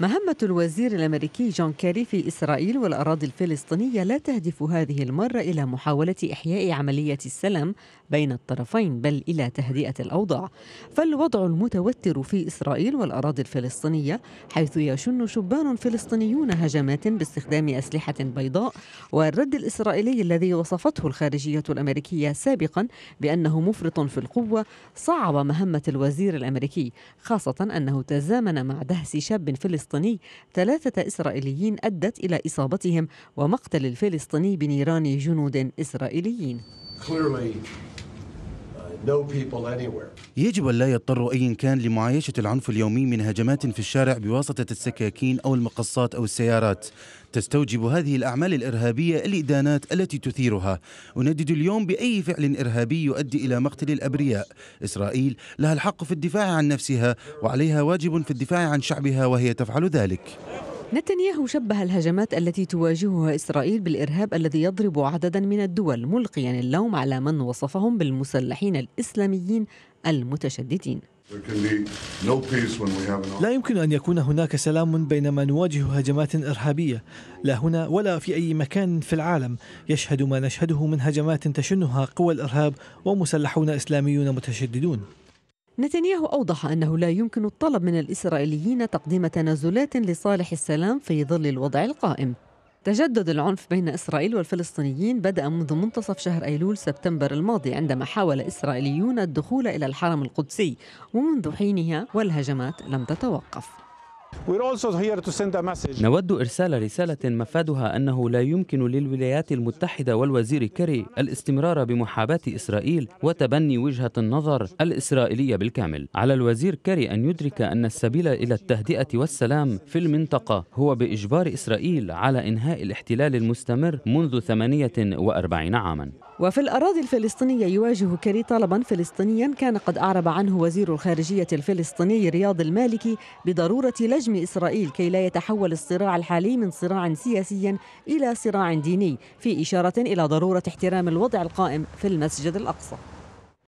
مهمة الوزير الأمريكي جون كيري في إسرائيل والأراضي الفلسطينية لا تهدف هذه المرة إلى محاولة إحياء عملية السلام بين الطرفين بل إلى تهدئة الأوضاع فالوضع المتوتر في إسرائيل والأراضي الفلسطينية حيث يشن شبان فلسطينيون هجمات باستخدام أسلحة بيضاء والرد الإسرائيلي الذي وصفته الخارجية الأمريكية سابقا بأنه مفرط في القوة صعب مهمة الوزير الأمريكي خاصة أنه تزامن مع دهس شاب فلسطيني الفلسطيني ثلاثة إسرائيليين أدت إلى إصابتهم ومقتل الفلسطيني بنيران جنود إسرائيليين. يجب أن لا يضطر أي كان لمعايشة العنف اليومي من هجمات في الشارع بواسطة السكاكين أو المقصات أو السيارات تستوجب هذه الأعمال الإرهابية الإدانات التي تثيرها أندد اليوم بأي فعل إرهابي يؤدي إلى مقتل الأبرياء إسرائيل لها الحق في الدفاع عن نفسها وعليها واجب في الدفاع عن شعبها وهي تفعل ذلك نتنياهو شبه الهجمات التي تواجهها إسرائيل بالإرهاب الذي يضرب عددا من الدول ملقيا اللوم على من وصفهم بالمسلحين الإسلاميين المتشددين لا يمكن أن يكون هناك سلام بينما نواجه هجمات إرهابية لا هنا ولا في أي مكان في العالم يشهد ما نشهده من هجمات تشنها قوى الإرهاب ومسلحون إسلاميون متشددون نتنياهو أوضح أنه لا يمكن الطلب من الإسرائيليين تقديم تنازلات لصالح السلام في ظل الوضع القائم تجدد العنف بين إسرائيل والفلسطينيين بدأ منذ منتصف شهر أيلول سبتمبر الماضي عندما حاول إسرائيليون الدخول إلى الحرم القدسي ومنذ حينها والهجمات لم تتوقف نود إرسال رسالة مفادها أنه لا يمكن للولايات المتحدة والوزير كيري الاستمرار بمحاباة إسرائيل وتبني وجهة النظر الإسرائيلية بالكامل على الوزير كيري أن يدرك أن السبيل إلى التهدئة والسلام في المنطقة هو بإجبار إسرائيل على إنهاء الاحتلال المستمر منذ 48 عاما وفي الأراضي الفلسطينية يواجه كيري طلبا فلسطينيا كان قد أعرب عنه وزير الخارجية الفلسطيني رياض المالكي بضرورة لجم إسرائيل كي لا يتحول الصراع الحالي من صراع سياسي إلى صراع ديني في إشارة إلى ضرورة احترام الوضع القائم في المسجد الأقصى